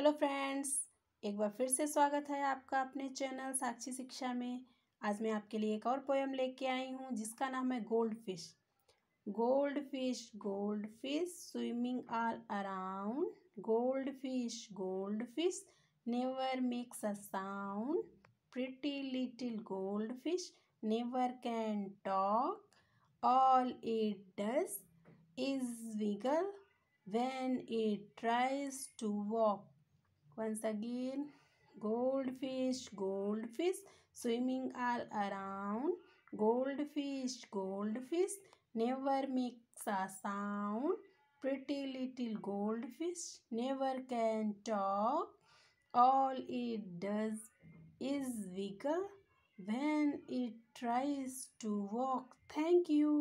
hello friends एक बार फिर से स्वागत है आपका अपने चैनल साक्षी शिक्षा में आज मैं आपके लिए एक और पोएम लेके आई हूँ जिसका नाम है gold fish gold fish gold fish swimming all around gold fish gold fish never makes a sound pretty little gold fish never can talk all it does is wiggle when it tries to walk once again goldfish goldfish swimming all around goldfish goldfish never makes a sound pretty little goldfish never can talk all it does is wiggle when it tries to walk thank you